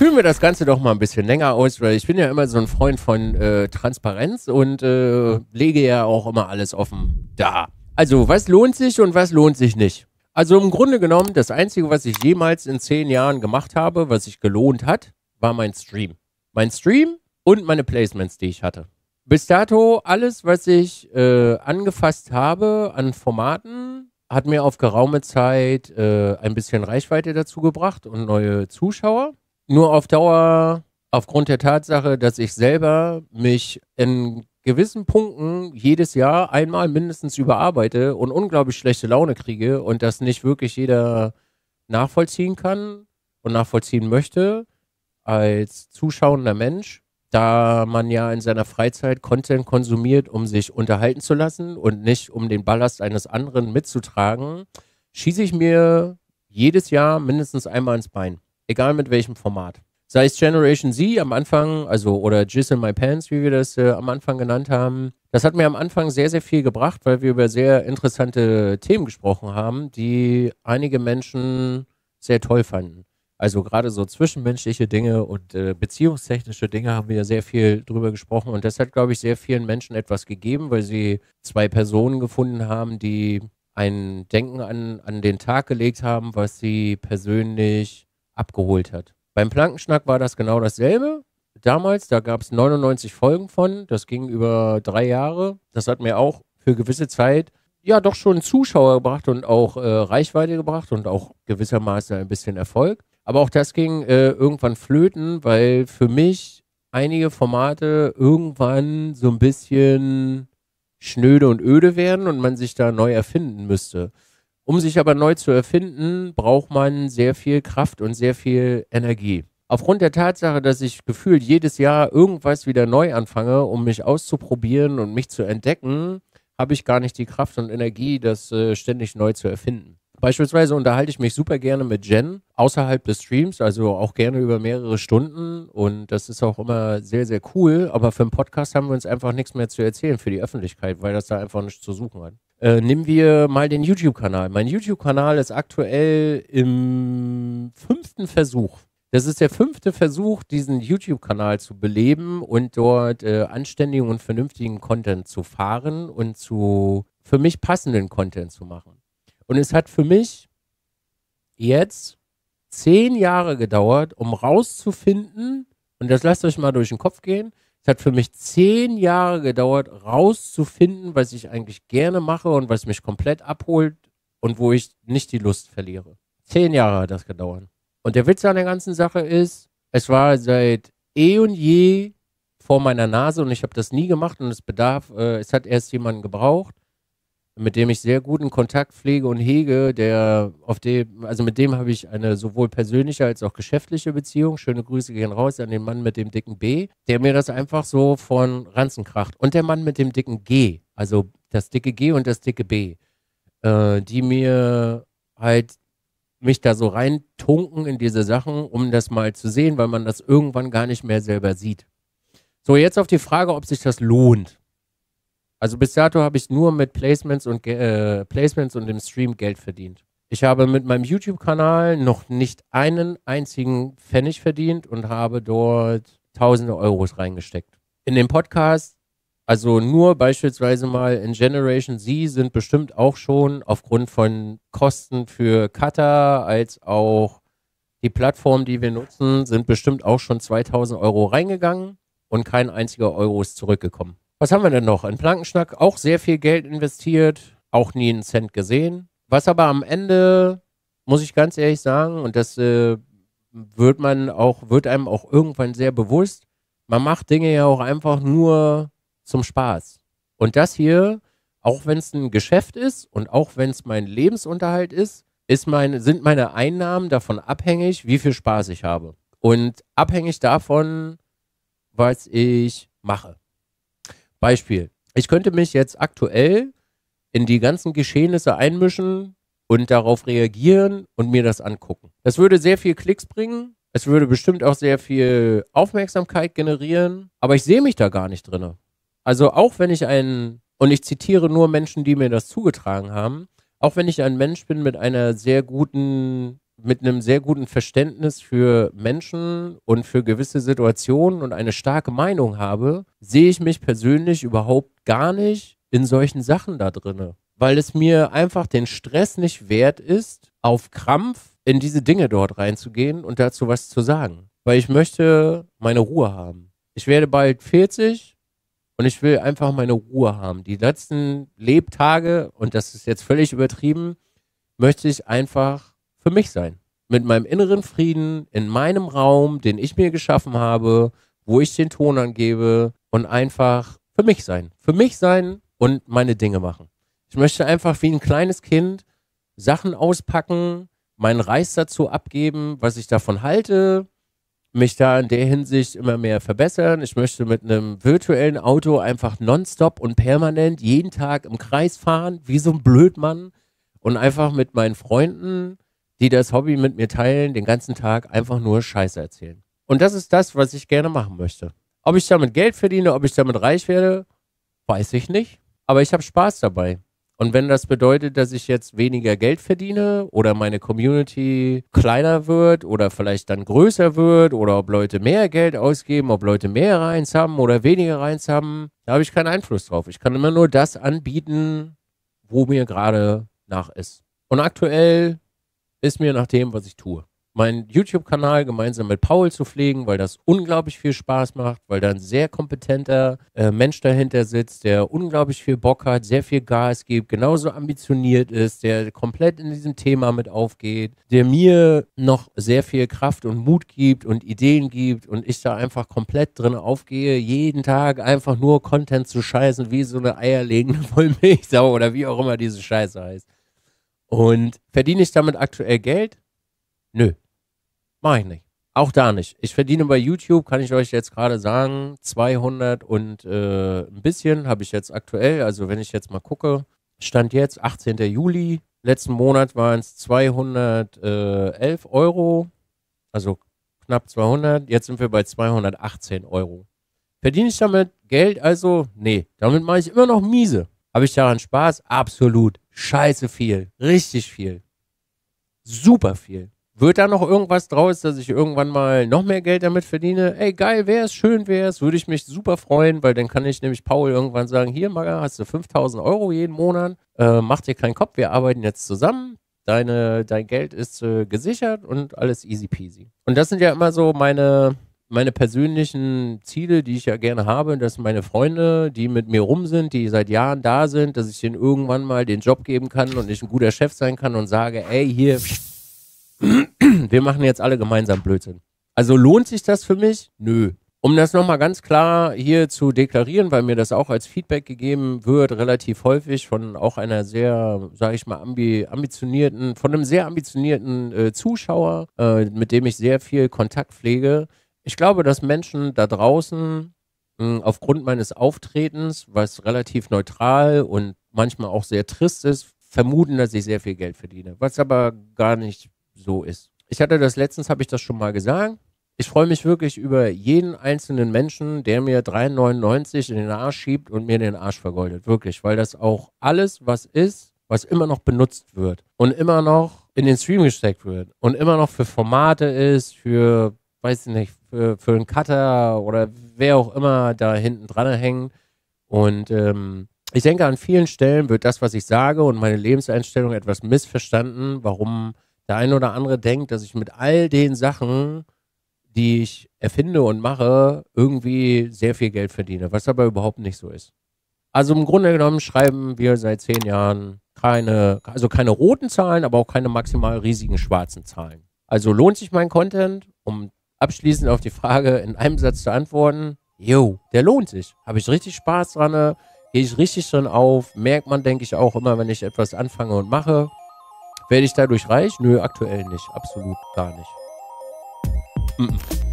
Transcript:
fühlen wir das Ganze doch mal ein bisschen länger aus, weil ich bin ja immer so ein Freund von äh, Transparenz und äh, lege ja auch immer alles offen da. Also, was lohnt sich und was lohnt sich nicht? Also im Grunde genommen, das Einzige, was ich jemals in zehn Jahren gemacht habe, was sich gelohnt hat, war mein Stream. Mein Stream und meine Placements, die ich hatte. Bis dato, alles, was ich äh, angefasst habe an Formaten, hat mir auf geraume Zeit äh, ein bisschen Reichweite dazu gebracht und neue Zuschauer nur auf Dauer aufgrund der Tatsache, dass ich selber mich in gewissen Punkten jedes Jahr einmal mindestens überarbeite und unglaublich schlechte Laune kriege und das nicht wirklich jeder nachvollziehen kann und nachvollziehen möchte als zuschauender Mensch, da man ja in seiner Freizeit Content konsumiert, um sich unterhalten zu lassen und nicht um den Ballast eines anderen mitzutragen, schieße ich mir jedes Jahr mindestens einmal ins Bein egal mit welchem Format. Sei es Generation Z am Anfang, also oder Jizz in My Pants, wie wir das äh, am Anfang genannt haben. Das hat mir am Anfang sehr, sehr viel gebracht, weil wir über sehr interessante Themen gesprochen haben, die einige Menschen sehr toll fanden. Also gerade so zwischenmenschliche Dinge und äh, beziehungstechnische Dinge haben wir sehr viel drüber gesprochen. Und das hat, glaube ich, sehr vielen Menschen etwas gegeben, weil sie zwei Personen gefunden haben, die ein Denken an, an den Tag gelegt haben, was sie persönlich abgeholt hat. Beim Plankenschnack war das genau dasselbe. Damals, da gab es 99 Folgen von, das ging über drei Jahre. Das hat mir auch für gewisse Zeit ja doch schon Zuschauer gebracht und auch äh, Reichweite gebracht und auch gewissermaßen ein bisschen Erfolg. Aber auch das ging äh, irgendwann flöten, weil für mich einige Formate irgendwann so ein bisschen schnöde und öde werden und man sich da neu erfinden müsste. Um sich aber neu zu erfinden, braucht man sehr viel Kraft und sehr viel Energie. Aufgrund der Tatsache, dass ich gefühlt jedes Jahr irgendwas wieder neu anfange, um mich auszuprobieren und mich zu entdecken, habe ich gar nicht die Kraft und Energie, das äh, ständig neu zu erfinden. Beispielsweise unterhalte ich mich super gerne mit Jen außerhalb des Streams, also auch gerne über mehrere Stunden und das ist auch immer sehr, sehr cool. Aber für einen Podcast haben wir uns einfach nichts mehr zu erzählen für die Öffentlichkeit, weil das da einfach nichts zu suchen hat. Äh, nehmen wir mal den YouTube-Kanal. Mein YouTube-Kanal ist aktuell im fünften Versuch. Das ist der fünfte Versuch, diesen YouTube-Kanal zu beleben und dort äh, anständigen und vernünftigen Content zu fahren und zu für mich passenden Content zu machen. Und es hat für mich jetzt zehn Jahre gedauert, um rauszufinden, und das lasst euch mal durch den Kopf gehen, es hat für mich zehn Jahre gedauert, rauszufinden, was ich eigentlich gerne mache und was mich komplett abholt und wo ich nicht die Lust verliere. Zehn Jahre hat das gedauert. Und der Witz an der ganzen Sache ist, es war seit eh und je vor meiner Nase und ich habe das nie gemacht und es bedarf, äh, es hat erst jemanden gebraucht, mit dem ich sehr guten Kontakt pflege und hege, der auf dem, also mit dem habe ich eine sowohl persönliche als auch geschäftliche Beziehung. Schöne Grüße gehen raus an den Mann mit dem dicken B, der mir das einfach so von Ranzen kracht. Und der Mann mit dem dicken G, also das dicke G und das dicke B, äh, die mir halt mich da so reintunken in diese Sachen, um das mal zu sehen, weil man das irgendwann gar nicht mehr selber sieht. So, jetzt auf die Frage, ob sich das lohnt. Also bis dato habe ich nur mit Placements und äh, Placements und dem Stream Geld verdient. Ich habe mit meinem YouTube-Kanal noch nicht einen einzigen Pfennig verdient und habe dort tausende Euros reingesteckt. In dem Podcast, also nur beispielsweise mal in Generation Z sind bestimmt auch schon aufgrund von Kosten für Cutter als auch die Plattform, die wir nutzen, sind bestimmt auch schon 2000 Euro reingegangen und kein einziger Euro ist zurückgekommen. Was haben wir denn noch? In Plankenschnack auch sehr viel Geld investiert, auch nie einen Cent gesehen. Was aber am Ende, muss ich ganz ehrlich sagen, und das äh, wird man auch, wird einem auch irgendwann sehr bewusst, man macht Dinge ja auch einfach nur zum Spaß. Und das hier, auch wenn es ein Geschäft ist und auch wenn es mein Lebensunterhalt ist, ist meine, sind meine Einnahmen davon abhängig, wie viel Spaß ich habe. Und abhängig davon, was ich mache. Beispiel. Ich könnte mich jetzt aktuell in die ganzen Geschehnisse einmischen und darauf reagieren und mir das angucken. Das würde sehr viel Klicks bringen. Es würde bestimmt auch sehr viel Aufmerksamkeit generieren. Aber ich sehe mich da gar nicht drin. Also auch wenn ich einen, und ich zitiere nur Menschen, die mir das zugetragen haben, auch wenn ich ein Mensch bin mit einer sehr guten mit einem sehr guten Verständnis für Menschen und für gewisse Situationen und eine starke Meinung habe, sehe ich mich persönlich überhaupt gar nicht in solchen Sachen da drinne, weil es mir einfach den Stress nicht wert ist, auf Krampf in diese Dinge dort reinzugehen und dazu was zu sagen, weil ich möchte meine Ruhe haben. Ich werde bald 40 und ich will einfach meine Ruhe haben. Die letzten Lebtage und das ist jetzt völlig übertrieben, möchte ich einfach für mich sein. Mit meinem inneren Frieden, in meinem Raum, den ich mir geschaffen habe, wo ich den Ton angebe und einfach für mich sein. Für mich sein und meine Dinge machen. Ich möchte einfach wie ein kleines Kind Sachen auspacken, meinen Reis dazu abgeben, was ich davon halte, mich da in der Hinsicht immer mehr verbessern. Ich möchte mit einem virtuellen Auto einfach nonstop und permanent jeden Tag im Kreis fahren, wie so ein Blödmann und einfach mit meinen Freunden die das Hobby mit mir teilen, den ganzen Tag einfach nur Scheiße erzählen. Und das ist das, was ich gerne machen möchte. Ob ich damit Geld verdiene, ob ich damit reich werde, weiß ich nicht. Aber ich habe Spaß dabei. Und wenn das bedeutet, dass ich jetzt weniger Geld verdiene oder meine Community kleiner wird oder vielleicht dann größer wird oder ob Leute mehr Geld ausgeben, ob Leute mehr Reins haben oder weniger Reins haben, da habe ich keinen Einfluss drauf. Ich kann immer nur das anbieten, wo mir gerade nach ist. Und aktuell ist mir nach dem, was ich tue. Mein YouTube-Kanal gemeinsam mit Paul zu pflegen, weil das unglaublich viel Spaß macht, weil da ein sehr kompetenter äh, Mensch dahinter sitzt, der unglaublich viel Bock hat, sehr viel Gas gibt, genauso ambitioniert ist, der komplett in diesem Thema mit aufgeht, der mir noch sehr viel Kraft und Mut gibt und Ideen gibt und ich da einfach komplett drin aufgehe, jeden Tag einfach nur Content zu scheißen, wie so eine eierlegende Vollmilchsau oder wie auch immer diese Scheiße heißt. Und verdiene ich damit aktuell Geld? Nö, mache ich nicht. Auch da nicht. Ich verdiene bei YouTube, kann ich euch jetzt gerade sagen, 200 und äh, ein bisschen habe ich jetzt aktuell. Also wenn ich jetzt mal gucke, stand jetzt 18. Juli. Letzten Monat waren es 211 Euro, also knapp 200. Jetzt sind wir bei 218 Euro. Verdiene ich damit Geld? Also nee, damit mache ich immer noch miese. Habe ich daran Spaß? Absolut. Scheiße viel. Richtig viel. Super viel. Wird da noch irgendwas draus, dass ich irgendwann mal noch mehr Geld damit verdiene? Ey, geil wär's, schön wär's, würde ich mich super freuen, weil dann kann ich nämlich Paul irgendwann sagen, hier, Maga, hast du 5000 Euro jeden Monat, äh, mach dir keinen Kopf, wir arbeiten jetzt zusammen, deine, dein Geld ist äh, gesichert und alles easy peasy. Und das sind ja immer so meine, meine persönlichen Ziele, die ich ja gerne habe, dass meine Freunde, die mit mir rum sind, die seit Jahren da sind, dass ich denen irgendwann mal den Job geben kann und ich ein guter Chef sein kann und sage, ey, hier, wir machen jetzt alle gemeinsam Blödsinn. Also lohnt sich das für mich? Nö. Um das nochmal ganz klar hier zu deklarieren, weil mir das auch als Feedback gegeben wird, relativ häufig von auch einer sehr, sage ich mal, ambi ambitionierten, von einem sehr ambitionierten äh, Zuschauer, äh, mit dem ich sehr viel Kontakt pflege, ich glaube, dass Menschen da draußen hm, aufgrund meines Auftretens, was relativ neutral und manchmal auch sehr trist ist, vermuten, dass ich sehr viel Geld verdiene, was aber gar nicht so ist. Ich hatte das letztens, habe ich das schon mal gesagt. Ich freue mich wirklich über jeden einzelnen Menschen, der mir 3,99 in den Arsch schiebt und mir den Arsch vergoldet. Wirklich, weil das auch alles, was ist, was immer noch benutzt wird und immer noch in den Stream gesteckt wird und immer noch für Formate ist, für, weiß ich nicht, für, für einen Cutter oder wer auch immer da hinten dran hängen. Und ähm, ich denke, an vielen Stellen wird das, was ich sage und meine Lebenseinstellung etwas missverstanden, warum der eine oder andere denkt, dass ich mit all den Sachen, die ich erfinde und mache, irgendwie sehr viel Geld verdiene, was aber überhaupt nicht so ist. Also im Grunde genommen schreiben wir seit zehn Jahren keine, also keine roten Zahlen, aber auch keine maximal riesigen schwarzen Zahlen. Also lohnt sich mein Content, um abschließend auf die Frage in einem Satz zu antworten, jo, der lohnt sich. Habe ich richtig Spaß dran, ne? gehe ich richtig drin auf, merkt man, denke ich, auch immer, wenn ich etwas anfange und mache. Werde ich dadurch reich? Nö, aktuell nicht. Absolut gar nicht. Mm -mm.